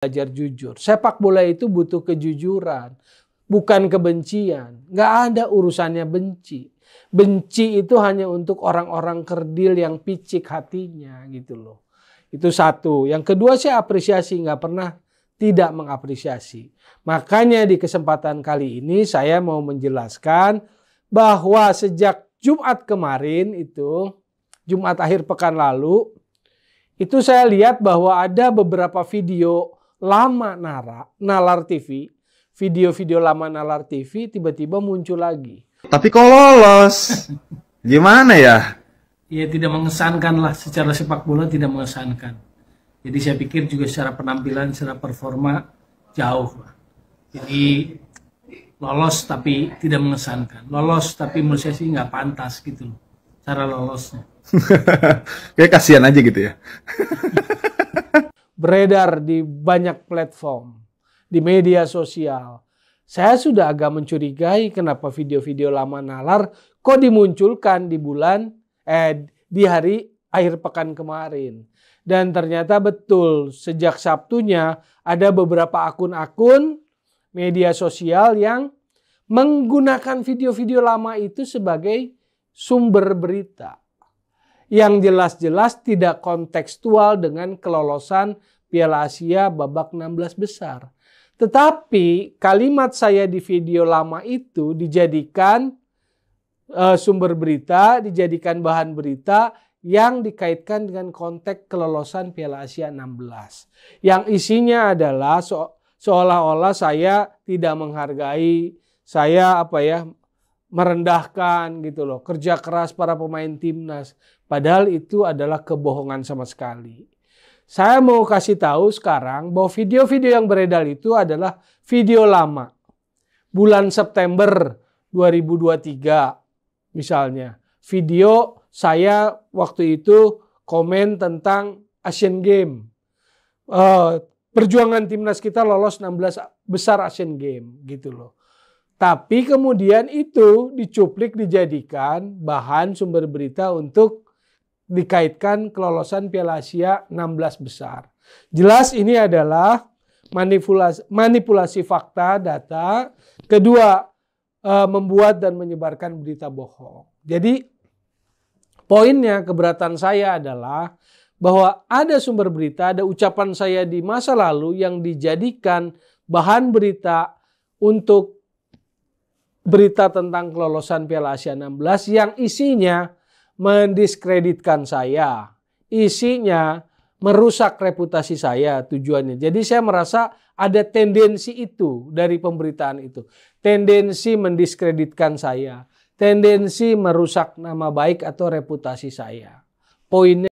belajar jujur. Sepak bola itu butuh kejujuran, bukan kebencian. Nggak ada urusannya benci. Benci itu hanya untuk orang-orang kerdil yang picik hatinya gitu loh. Itu satu. Yang kedua saya apresiasi, nggak pernah tidak mengapresiasi. Makanya di kesempatan kali ini saya mau menjelaskan bahwa sejak Jumat kemarin itu, Jumat akhir pekan lalu, itu saya lihat bahwa ada beberapa video lama Nara, Nalar TV, video-video lama Nalar TV tiba-tiba muncul lagi. Tapi kok lolos? Gimana ya? Ya tidak mengesankan lah secara sepak bola tidak mengesankan. Jadi saya pikir juga secara penampilan, secara performa jauh lah. Jadi lolos tapi tidak mengesankan. Lolos tapi menurut saya sih nggak pantas gitu loh cara lolosnya. Kayak kasihan aja gitu ya. beredar di banyak platform, di media sosial. Saya sudah agak mencurigai kenapa video-video lama nalar kok dimunculkan di bulan eh di hari akhir pekan kemarin. Dan ternyata betul sejak Sabtunya ada beberapa akun-akun media sosial yang menggunakan video-video lama itu sebagai sumber berita yang jelas-jelas tidak kontekstual dengan kelolosan Piala Asia babak 16 besar. Tetapi kalimat saya di video lama itu dijadikan e, sumber berita, dijadikan bahan berita yang dikaitkan dengan konteks kelolosan Piala Asia 16. Yang isinya adalah so, seolah-olah saya tidak menghargai, saya apa ya, merendahkan gitu loh kerja keras para pemain timnas padahal itu adalah kebohongan sama sekali saya mau kasih tahu sekarang bahwa video-video yang beredar itu adalah video lama. Bulan September 2023 misalnya. Video saya waktu itu komen tentang Asian Game. Eh, perjuangan timnas kita lolos 16 besar Asian Game gitu loh. Tapi kemudian itu dicuplik dijadikan bahan sumber berita untuk dikaitkan kelolosan Piala Asia 16 besar. Jelas ini adalah manipulasi, manipulasi fakta data. Kedua, eh, membuat dan menyebarkan berita bohong. Jadi poinnya keberatan saya adalah bahwa ada sumber berita, ada ucapan saya di masa lalu yang dijadikan bahan berita untuk berita tentang kelolosan Piala Asia 16 yang isinya mendiskreditkan saya. Isinya merusak reputasi saya tujuannya. Jadi saya merasa ada tendensi itu dari pemberitaan itu. Tendensi mendiskreditkan saya. Tendensi merusak nama baik atau reputasi saya. Poinnya